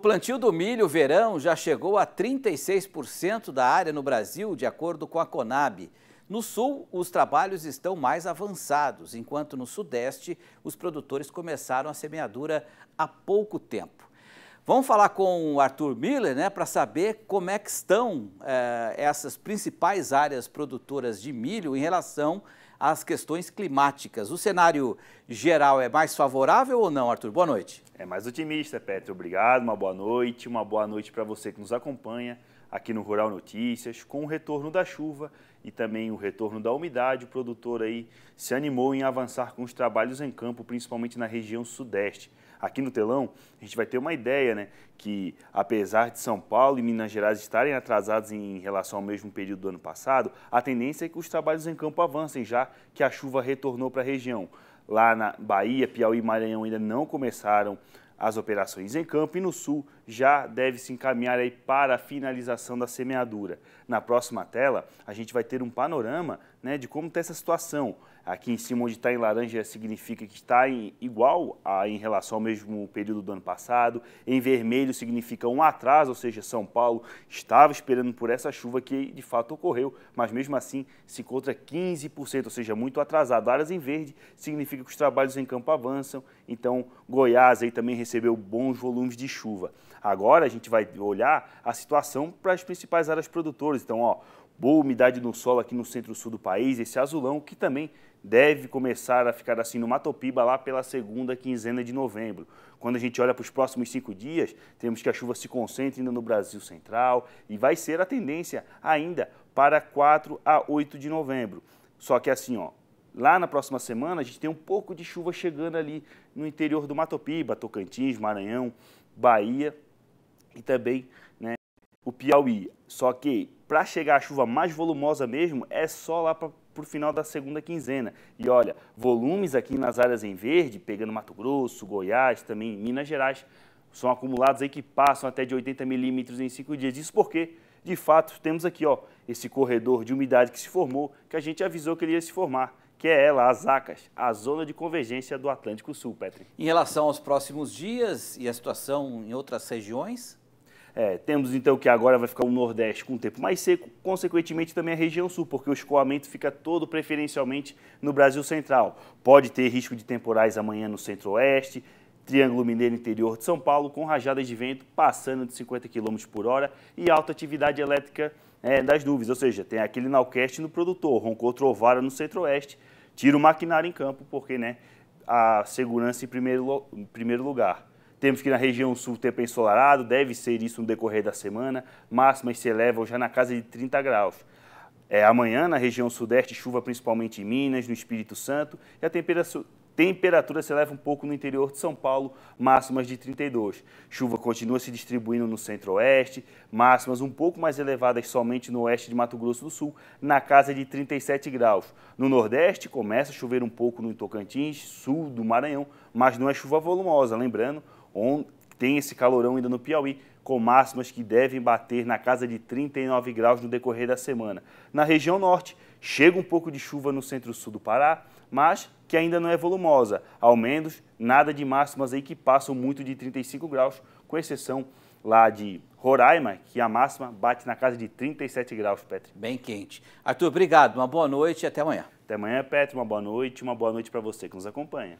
O plantio do milho verão já chegou a 36% da área no Brasil, de acordo com a Conab. No sul, os trabalhos estão mais avançados, enquanto no sudeste, os produtores começaram a semeadura há pouco tempo. Vamos falar com o Arthur Miller né, para saber como é que estão eh, essas principais áreas produtoras de milho em relação às questões climáticas. O cenário geral é mais favorável ou não, Arthur? Boa noite. É mais otimista, Petro. Obrigado, uma boa noite. Uma boa noite para você que nos acompanha aqui no Rural Notícias, com o retorno da chuva e também o retorno da umidade, o produtor aí se animou em avançar com os trabalhos em campo, principalmente na região sudeste aqui no telão, a gente vai ter uma ideia, né? Que apesar de São Paulo e Minas Gerais estarem atrasados em relação ao mesmo período do ano passado, a tendência é que os trabalhos em campo avancem, já que a chuva retornou para a região. Lá na Bahia, Piauí e Maranhão ainda não começaram as operações em campo e no sul já deve se encaminhar aí para a finalização da semeadura. Na próxima tela, a gente vai ter um panorama né, de como está essa situação. Aqui em cima, onde está em laranja, significa que está igual a, em relação ao mesmo período do ano passado. Em vermelho, significa um atraso, ou seja, São Paulo estava esperando por essa chuva que de fato ocorreu, mas mesmo assim se encontra 15%, ou seja, muito atrasado. Áreas em verde significa que os trabalhos em campo avançam. Então, Goiás aí também recebeu recebeu bons volumes de chuva. Agora a gente vai olhar a situação para as principais áreas produtoras. Então, ó, boa umidade no solo aqui no centro-sul do país, esse azulão que também deve começar a ficar assim no Matopiba lá pela segunda quinzena de novembro. Quando a gente olha para os próximos cinco dias, temos que a chuva se concentra ainda no Brasil Central e vai ser a tendência ainda para 4 a 8 de novembro. Só que assim, ó, Lá na próxima semana, a gente tem um pouco de chuva chegando ali no interior do Mato Piba, Tocantins, Maranhão, Bahia e também né, o Piauí. Só que para chegar a chuva mais volumosa mesmo, é só lá para o final da segunda quinzena. E olha, volumes aqui nas áreas em verde, pegando Mato Grosso, Goiás, também Minas Gerais, são acumulados aí que passam até de 80 milímetros em cinco dias. Isso porque, de fato, temos aqui ó, esse corredor de umidade que se formou, que a gente avisou que ele ia se formar que é ela, as ACAS, a Zona de Convergência do Atlântico Sul, Petri. Em relação aos próximos dias e a situação em outras regiões? É, temos então que agora vai ficar o Nordeste com um tempo mais seco, consequentemente também a região Sul, porque o escoamento fica todo preferencialmente no Brasil Central. Pode ter risco de temporais amanhã no Centro-Oeste, Triângulo Mineiro interior de São Paulo, com rajadas de vento passando de 50 km por hora e alta atividade elétrica é, das nuvens, ou seja, tem aquele nalcast no produtor, roncou trovara no centro-oeste, tira o maquinário em campo, porque né, a segurança em primeiro, em primeiro lugar. Temos que na região sul tempo ensolarado, deve ser isso no decorrer da semana, máximas se elevam já na casa de 30 graus. É, amanhã, na região sudeste, chuva principalmente em Minas, no Espírito Santo, e a temperatura, Temperatura se eleva um pouco no interior de São Paulo, máximas de 32. Chuva continua se distribuindo no centro-oeste, máximas um pouco mais elevadas somente no oeste de Mato Grosso do Sul, na casa de 37 graus. No nordeste, começa a chover um pouco no Tocantins, sul do Maranhão, mas não é chuva volumosa. Lembrando, tem esse calorão ainda no Piauí, com máximas que devem bater na casa de 39 graus no decorrer da semana. Na região norte, chega um pouco de chuva no centro-sul do Pará, mas que ainda não é volumosa. Ao menos, nada de máximas aí que passam muito de 35 graus, com exceção lá de Roraima, que a máxima bate na casa de 37 graus, Petri. Bem quente. Arthur, obrigado, uma boa noite e até amanhã. Até amanhã, Petri, uma boa noite, uma boa noite para você que nos acompanha.